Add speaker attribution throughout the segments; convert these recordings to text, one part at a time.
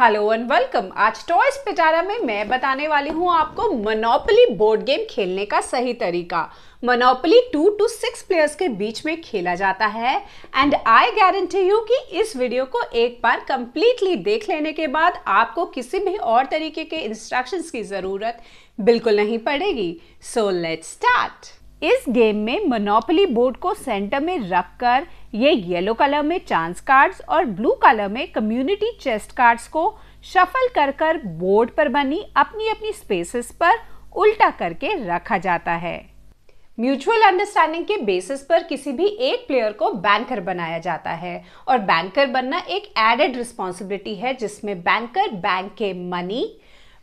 Speaker 1: hello and welcome आज toys Pitara में मैं बताने वाली हूँ आपको मनोपली बोर्ड गेम खेलने का सही तरीका Monopoly two to six players के बीच में खेला जाता है एंड आई गारंटी यू कि इस वीडियो को एक बार कंप्लीटली देख लेने के बाद आपको किसी भी और तरीके के इंस्ट्रक्शंस की ज़रूरत बिल्कुल नहीं पड़ेगी सो लेट स्टार्ट इस गेम में मनोपली बोर्ड को सेंटर में रखकर ये येलो कलर में चांस कार्ड्स और ब्लू कलर में कम्युनिटी चेस्ट कार्ड्स को शफल कर कर बोर्ड पर बनी अपनी अपनी स्पेसेस पर उल्टा करके रखा जाता है म्यूचुअल अंडरस्टैंडिंग के बेसिस पर किसी भी एक प्लेयर को बैंकर बनाया जाता है और बैंकर बनना एक एडेड रिस्पॉन्सिबिलिटी है जिसमें बैंकर बैंक के मनी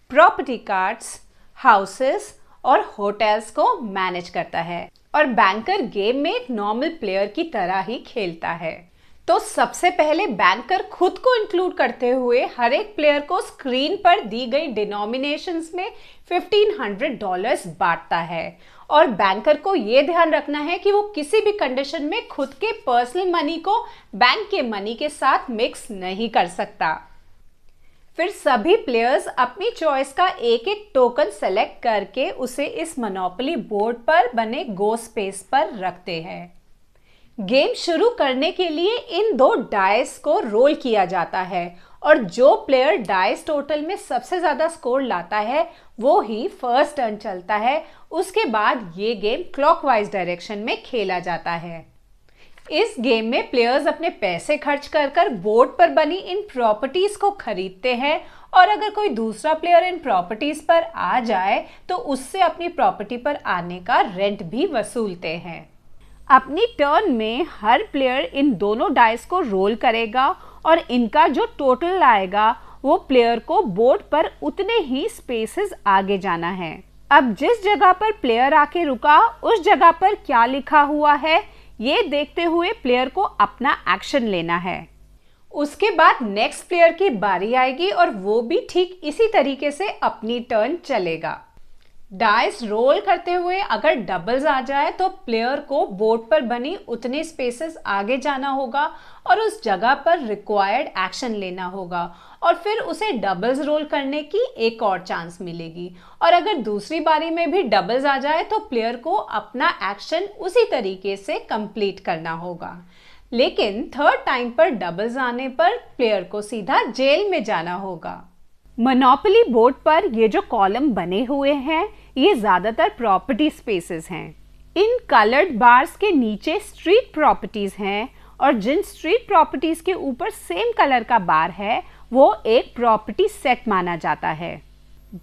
Speaker 1: प्रॉपर्टी कार्ड्स हाउसेस और होटल्स को मैनेज करता है और बैंकर गेम में एक नॉर्मल प्लेयर की तरह ही खेलता है तो सबसे पहले बैंकर खुद को इंक्लूड करते हुए हर एक प्लेयर को स्क्रीन पर दी गई डिनोमिनेशन में 1500 डॉलर्स बांटता है और बैंकर को ये ध्यान रखना है कि वो किसी भी कंडीशन में खुद के पर्सनल मनी को बैंक के मनी के साथ मिक्स नहीं कर सकता फिर सभी प्लेयर्स अपनी चॉइस का एक एक टोकन सेलेक्ट करके उसे इस मनोपली बोर्ड पर बने गो स्पेस पर रखते हैं गेम शुरू करने के लिए इन दो डाइस को रोल किया जाता है और जो प्लेयर डाइस टोटल में सबसे ज़्यादा स्कोर लाता है वो ही फर्स्ट टर्न चलता है उसके बाद ये गेम क्लॉकवाइज डायरेक्शन में खेला जाता है इस गेम में प्लेयर्स अपने पैसे खर्च कर कर बोर्ड पर बनी इन प्रॉपर्टीज को खरीदते हैं और अगर कोई दूसरा प्लेयर इन प्रॉपर्टीज पर आ जाए तो उससे अपनी प्रॉपर्टी पर आने का रेंट भी वसूलते हैं अपनी टर्न में हर प्लेयर इन दोनों डाइस को रोल करेगा और इनका जो टोटल आएगा वो प्लेयर को बोर्ड पर उतने ही स्पेसेस आगे जाना है अब जिस जगह पर प्लेयर आके रुका उस जगह पर क्या लिखा हुआ है ये देखते हुए प्लेयर को अपना एक्शन लेना है उसके बाद नेक्स्ट प्लेयर की बारी आएगी और वो भी ठीक इसी तरीके से अपनी टर्न चलेगा डाइस रोल करते हुए अगर डबल्स आ जाए तो प्लेयर को बोर्ड पर बनी उतने स्पेसेस आगे जाना होगा और उस जगह पर रिक्वायर्ड एक्शन लेना होगा और फिर उसे डबल्स रोल करने की एक और चांस मिलेगी और अगर दूसरी बारी में भी डबल्स आ जाए तो प्लेयर को अपना एक्शन उसी तरीके से कंप्लीट करना होगा लेकिन थर्ड टाइम पर डबल्स आने पर प्लेयर को सीधा जेल में जाना होगा मनोपली बोर्ड पर ये जो कॉलम बने हुए हैं ये ज़्यादातर प्रॉपर्टी स्पेसेस हैं इन कलर्ड बार्स के नीचे स्ट्रीट प्रॉपर्टीज़ हैं और जिन स्ट्रीट प्रॉपर्टीज़ के ऊपर सेम कलर का बार है वो एक प्रॉपर्टी सेट माना जाता है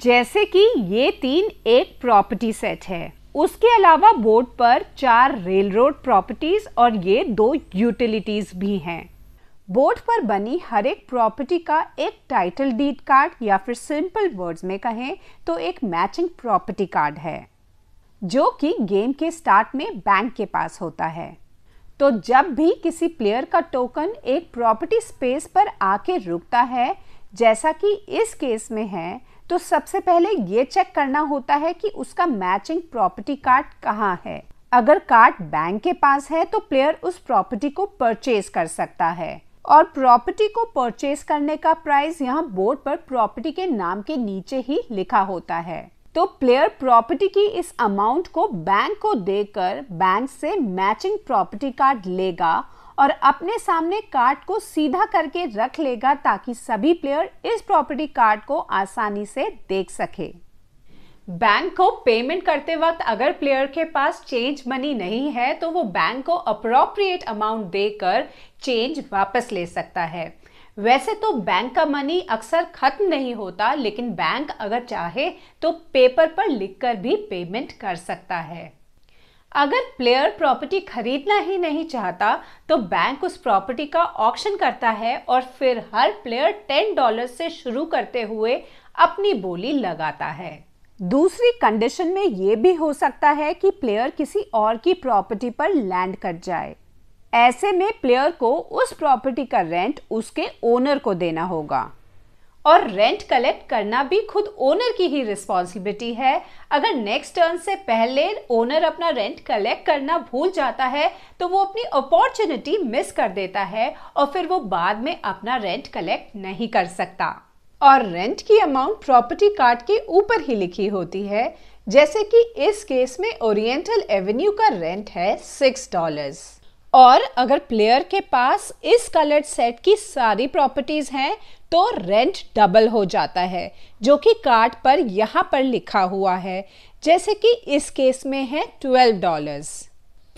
Speaker 1: जैसे कि ये तीन एक प्रॉपर्टी सेट है उसके अलावा बोर्ड पर चार रेल रोड प्रॉपर्टीज़ और ये दो यूटिलिटीज़ भी हैं बोर्ड पर बनी हर एक प्रॉपर्टी का एक टाइटल डीड कार्ड या फिर सिंपल वर्ड्स में कहें तो एक मैचिंग प्रॉपर्टी कार्ड है जो कि गेम के स्टार्ट में बैंक के पास होता है तो जब भी किसी प्लेयर का टोकन एक प्रॉपर्टी स्पेस पर आके रुकता है जैसा कि इस केस में है तो सबसे पहले ये चेक करना होता है कि उसका मैचिंग प्रॉपर्टी कार्ड कहाँ है अगर कार्ड बैंक के पास है तो प्लेयर उस प्रॉपर्टी को परचेज कर सकता है और प्रॉपर्टी को परचेज करने का प्राइस यहाँ बोर्ड पर प्रॉपर्टी के नाम के नीचे ही लिखा होता है तो प्लेयर प्रॉपर्टी की इस अमाउंट को बैंक को देकर बैंक से मैचिंग प्रॉपर्टी कार्ड लेगा और अपने सामने कार्ड को सीधा करके रख लेगा ताकि सभी प्लेयर इस प्रॉपर्टी कार्ड को आसानी से देख सके बैंक को पेमेंट करते वक्त अगर प्लेयर के पास चेंज मनी नहीं है तो वो बैंक को अप्रोप्रिएट अमाउंट देकर चेंज वापस ले सकता है वैसे तो बैंक का मनी अक्सर खत्म नहीं होता लेकिन बैंक अगर चाहे तो पेपर पर लिखकर भी पेमेंट कर सकता है अगर प्लेयर प्रॉपर्टी खरीदना ही नहीं चाहता तो बैंक उस प्रॉपर्टी का ऑक्शन करता है और फिर हर प्लेयर टेन डॉलर से शुरू करते हुए अपनी बोली लगाता है दूसरी कंडीशन में ये भी हो सकता है कि प्लेयर किसी और की प्रॉपर्टी पर लैंड कर जाए ऐसे में प्लेयर को उस प्रॉपर्टी का रेंट उसके ओनर को देना होगा और रेंट कलेक्ट करना भी खुद ओनर की ही रिस्पॉन्सिबिलिटी है अगर नेक्स्ट टर्न से पहले ओनर अपना रेंट कलेक्ट करना भूल जाता है तो वो अपनी अपॉर्चुनिटी मिस कर देता है और फिर वो बाद में अपना रेंट कलेक्ट नहीं कर सकता और रेंट की अमाउंट प्रॉपर्टी कार्ड के ऊपर ही लिखी होती है जैसे कि इस केस में ओरिएंटल एवेन्यू का रेंट है सिक्स डॉलर्स और अगर प्लेयर के पास इस कलर्ड सेट की सारी प्रॉपर्टीज हैं तो रेंट डबल हो जाता है जो कि कार्ड पर यहाँ पर लिखा हुआ है जैसे कि इस केस में है ट्वेल्व डॉलर्स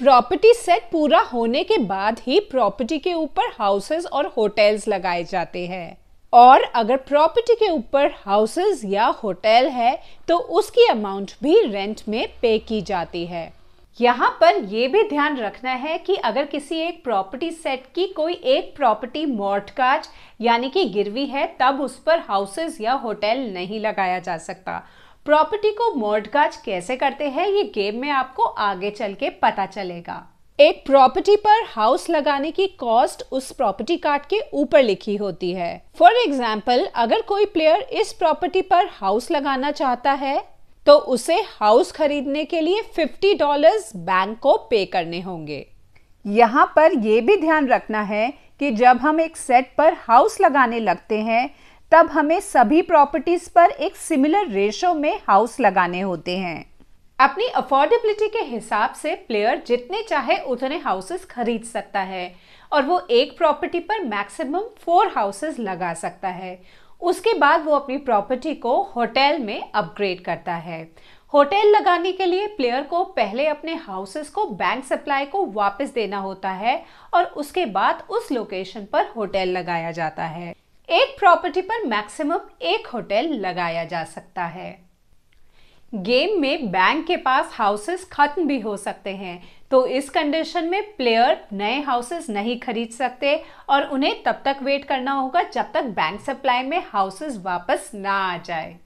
Speaker 1: प्रॉपर्टी सेट पूरा होने के बाद ही प्रॉपर्टी के ऊपर हाउसेस और होटल्स लगाए जाते हैं और अगर प्रॉपर्टी के ऊपर हाउसेस या होटल है तो उसकी अमाउंट भी रेंट में पे की जाती है यहाँ पर यह भी ध्यान रखना है कि अगर किसी एक प्रॉपर्टी सेट की कोई एक प्रॉपर्टी मोर्टकाज यानी कि गिरवी है तब उस पर हाउसेस या होटल नहीं लगाया जा सकता प्रॉपर्टी को मोर्टकाज कैसे करते हैं ये गेम में आपको आगे चल के पता चलेगा एक प्रॉपर्टी पर हाउस लगाने की कॉस्ट उस प्रॉपर्टी कार्ड के ऊपर लिखी होती है फॉर एग्जाम्पल अगर कोई प्लेयर इस प्रॉपर्टी पर हाउस लगाना चाहता है तो उसे हाउस खरीदने के लिए फिफ्टी डॉलर्स बैंक को पे करने होंगे यहाँ पर यह भी ध्यान रखना है कि जब हम एक सेट पर हाउस लगाने लगते हैं तब हमें सभी प्रॉपर्टीज पर एक सिमिलर रेशो में हाउस लगाने होते हैं अपनी अफोर्डेबिलिटी के हिसाब से प्लेयर जितने चाहे उतने हाउसेस खरीद सकता है और वो एक प्रॉपर्टी पर मैक्सिमम फोर हाउसेस लगा सकता है उसके बाद वो अपनी प्रॉपर्टी को होटल में अपग्रेड करता है होटल लगाने के लिए प्लेयर को पहले अपने हाउसेस को बैंक सप्लाई को वापस देना होता है और उसके बाद उस लोकेशन पर होटल लगाया जाता है एक प्रॉपर्टी पर मैक्सिमम एक होटल लगाया जा सकता है गेम में बैंक के पास हाउसेस खत्म भी हो सकते हैं तो इस कंडीशन में प्लेयर नए हाउसेस नहीं खरीद सकते और उन्हें तब तक वेट करना होगा जब तक बैंक सप्लाई में हाउसेस वापस ना आ जाए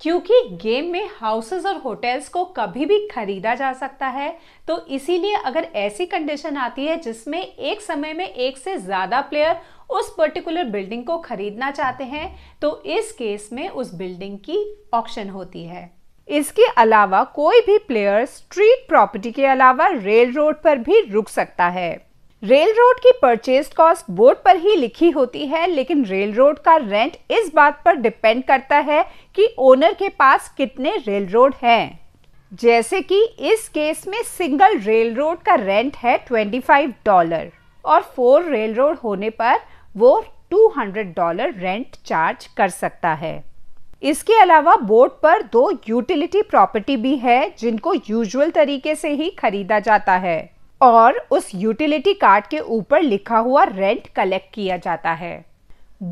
Speaker 1: क्योंकि गेम में हाउसेस और होटल्स को कभी भी खरीदा जा सकता है तो इसीलिए अगर ऐसी कंडीशन आती है जिसमें एक समय में एक से ज़्यादा प्लेयर उस पर्टिकुलर बिल्डिंग को खरीदना चाहते हैं तो इस केस में उस बिल्डिंग की ऑक्शन होती है इसके अलावा कोई भी प्लेयर स्ट्रीट प्रॉपर्टी के अलावा रेल रोड पर भी रुक सकता है रेल रोड की परचेज कॉस्ट बोर्ड पर ही लिखी होती है लेकिन रेल रोड का रेंट इस बात पर डिपेंड करता है कि ओनर के पास कितने रेल रोड है जैसे कि इस केस में सिंगल रेल रोड का रेंट है 25 डॉलर और फोर रेल रोड होने पर वो 200 डॉलर रेंट चार्ज कर सकता है इसके अलावा बोर्ड पर दो यूटिलिटी प्रॉपर्टी भी है जिनको यूजुअल तरीके से ही खरीदा जाता है और उस यूटिलिटी कार्ड के ऊपर लिखा हुआ रेंट कलेक्ट किया जाता है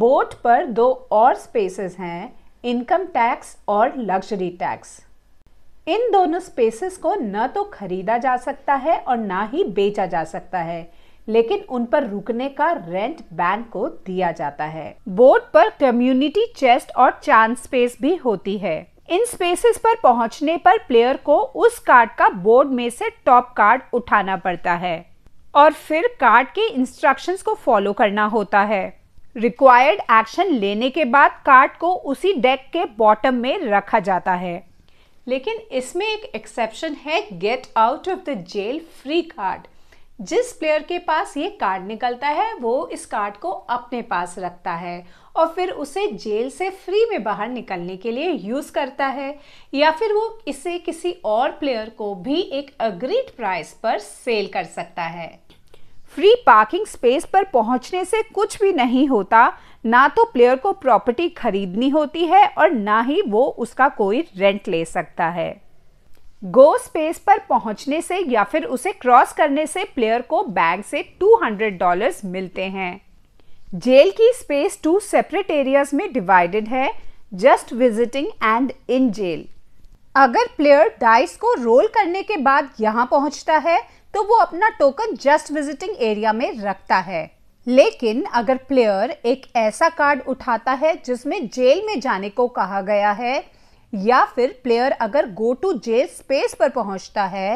Speaker 1: बोट पर दो और स्पेसेस हैं इनकम टैक्स और लग्जरी टैक्स इन दोनों स्पेसेस को न तो खरीदा जा सकता है और ना ही बेचा जा सकता है लेकिन उन पर रुकने का रेंट बैंक को दिया जाता है बोर्ड पर कम्युनिटी चेस्ट और चांद स्पेस भी होती है इन स्पेसेस पर पहुंचने पर प्लेयर को उस कार्ड का बोर्ड में से टॉप कार्ड उठाना पड़ता है और फिर कार्ड के इंस्ट्रक्शंस को फॉलो करना होता है रिक्वायर्ड एक्शन लेने के बाद कार्ड को उसी डेक के बॉटम में रखा जाता है लेकिन इसमें एक एक्सेप्शन है get out of the jail free card जिस प्लेयर के पास ये कार्ड निकलता है वो इस कार्ड को अपने पास रखता है और फिर उसे जेल से फ्री में बाहर निकलने के लिए यूज़ करता है या फिर वो इसे किसी और प्लेयर को भी एक अग्रीड प्राइस पर सेल कर सकता है फ्री पार्किंग स्पेस पर पहुंचने से कुछ भी नहीं होता ना तो प्लेयर को प्रॉपर्टी खरीदनी होती है और ना ही वो उसका कोई रेंट ले सकता है गो स्पेस पर पहुंचने से या फिर उसे क्रॉस करने से प्लेयर को बैग से 200 डॉलर्स मिलते हैं जेल की स्पेस टू सेपरेट एरियाज में डिवाइडेड है just visiting and in jail अगर प्लेयर डाइस को रोल करने के बाद यहां पहुंचता है तो वो अपना टोकन जस्ट विजिटिंग एरिया में रखता है लेकिन अगर प्लेयर एक ऐसा कार्ड उठाता है जिसमें जेल में जाने को कहा गया है या फिर प्लेयर अगर गो टू जे स्पेस पर पहुंचता है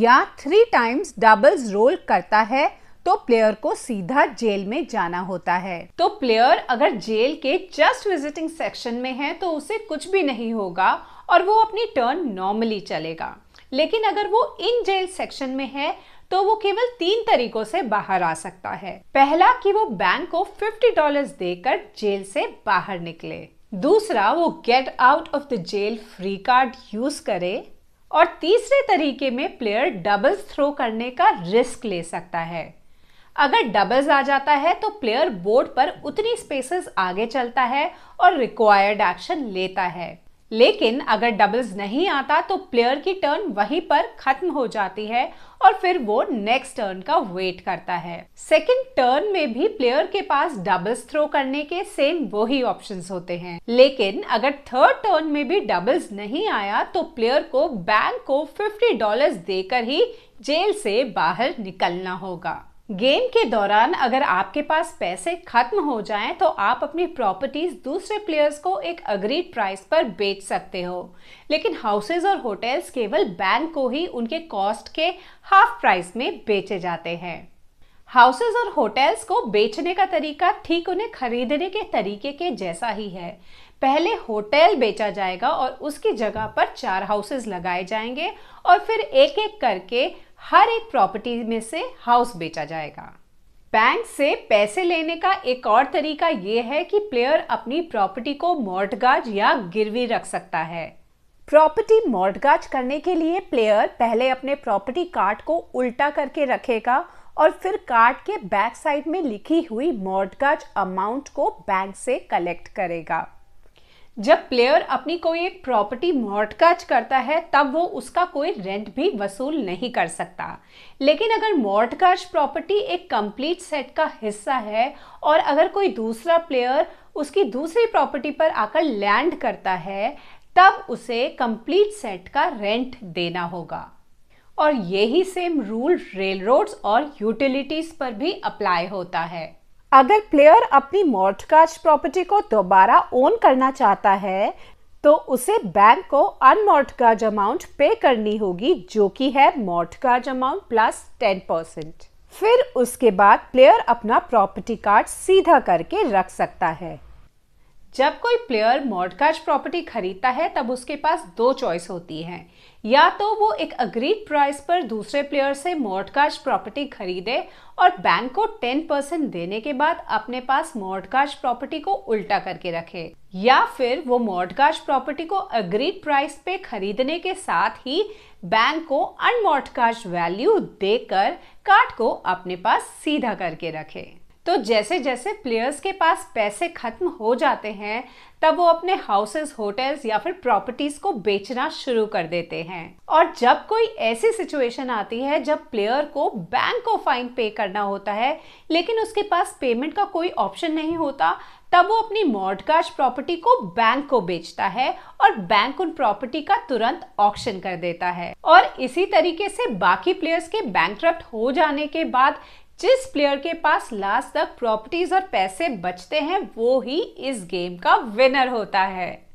Speaker 1: या थ्री टाइम्स डबल्स रोल करता है तो प्लेयर को सीधा जेल में जाना होता है तो प्लेयर अगर जेल के जस्ट विजिटिंग सेक्शन में है तो उसे कुछ भी नहीं होगा और वो अपनी टर्न नॉर्मली चलेगा लेकिन अगर वो इन जेल सेक्शन में है तो वो केवल तीन तरीकों से बाहर आ सकता है पहला कि वो बैंक को 50 डॉलर्स देकर जेल से बाहर निकले दूसरा वो get out of the jail free card use करे और तीसरे तरीके में प्लेयर डबल्स थ्रो करने का रिस्क ले सकता है अगर डबल्स आ जाता है तो प्लेयर बोर्ड पर उतनी स्पेसेस आगे चलता है और रिक्वायर्ड एक्शन लेता है लेकिन अगर डबल्स नहीं आता तो प्लेयर की टर्न वहीं पर खत्म हो जाती है और फिर वो नेक्स्ट टर्न का वेट करता है सेकंड टर्न में भी प्लेयर के पास डबल्स थ्रो करने के सेम वो ही ऑप्शन होते हैं लेकिन अगर थर्ड टर्न में भी डबल्स नहीं आया तो प्लेयर को बैंक को 50 डॉलर्स देकर ही जेल से बाहर निकलना होगा गेम के दौरान अगर आपके पास पैसे खत्म हो जाएं तो आप अपनी प्रॉपर्टीज दूसरे प्लेयर्स को एक अग्रीड प्राइस पर बेच सकते हो लेकिन हाउसेज और होटल्स केवल बैंक को ही उनके कॉस्ट के हाफ प्राइस में बेचे जाते हैं हाउसेज और होटल्स को बेचने का तरीका ठीक उन्हें खरीदने के तरीके के जैसा ही है पहले होटल बेचा जाएगा और उसकी जगह पर चार हाउसेज लगाए जाएंगे और फिर एक एक करके हर एक प्रॉपर्टी में से हाउस बेचा जाएगा बैंक से पैसे लेने का एक और तरीका ये है कि प्लेयर अपनी प्रॉपर्टी को मोर्टगाज या गिरवी रख सकता है प्रॉपर्टी मोर्टगाज करने के लिए प्लेयर पहले अपने प्रॉपर्टी कार्ड को उल्टा करके रखेगा और फिर कार्ड के बैक साइड में लिखी हुई मोर्टगाज अमाउंट को बैंक से कलेक्ट करेगा जब प्लेयर अपनी कोई एक प्रॉपर्टी मॉर्टगज करता है तब वो उसका कोई रेंट भी वसूल नहीं कर सकता लेकिन अगर मॉर्टगज प्रॉपर्टी एक कंप्लीट सेट का हिस्सा है और अगर कोई दूसरा प्लेयर उसकी दूसरी प्रॉपर्टी पर आकर लैंड करता है तब उसे कंप्लीट सेट का रेंट देना होगा और यही सेम रूल रेल और यूटिलिटीज़ पर भी अप्लाई होता है अगर प्लेयर अपनी मोर्टकाज प्रॉपर्टी को दोबारा ओन करना चाहता है तो उसे बैंक को अनमोर्टकाज अमाउंट पे करनी होगी जो कि है mortgage amount plus ten percent फिर उसके बाद प्लेयर अपना प्रॉपर्टी कार्ड सीधा करके रख सकता है जब कोई प्लेयर मोर्टकाज प्रॉपर्टी खरीदता है तब उसके पास दो चॉइस होती हैं या तो वो एक अग्रीड प्राइस पर दूसरे प्लेयर से मॉडकाज प्रॉपर्टी खरीदे और बैंक को 10 परसेंट देने के बाद अपने पास मॉडकाज प्रॉपर्टी को उल्टा करके रखे या फिर वो मॉडकाज प्रॉपर्टी को अग्रीड प्राइस पे खरीदने के साथ ही बैंक को अनमॉडकाज वैल्यू देकर कार्ड को अपने पास सीधा करके रखे तो जैसे जैसे प्लेयर्स के पास पैसे खत्म हो जाते हैं तब वो अपने हाउसेस होटल्स या फिर प्रॉपर्टीज को बेचना शुरू कर देते हैं और जब कोई ऐसी सिचुएशन आती है जब प्लेयर को बैंक को फाइन पे करना होता है लेकिन उसके पास पेमेंट का कोई ऑप्शन नहीं होता तब वो अपनी मॉडकाश प्रॉपर्टी को बैंक को बेचता है और बैंक उन प्रॉपर्टी का तुरंत ऑक्शन कर देता है और इसी तरीके से बाकी प्लेयर्स के बैंक हो जाने के बाद जिस प्लेयर के पास लास्ट तक प्रॉपर्टीज और पैसे बचते हैं वो ही इस गेम का विनर होता है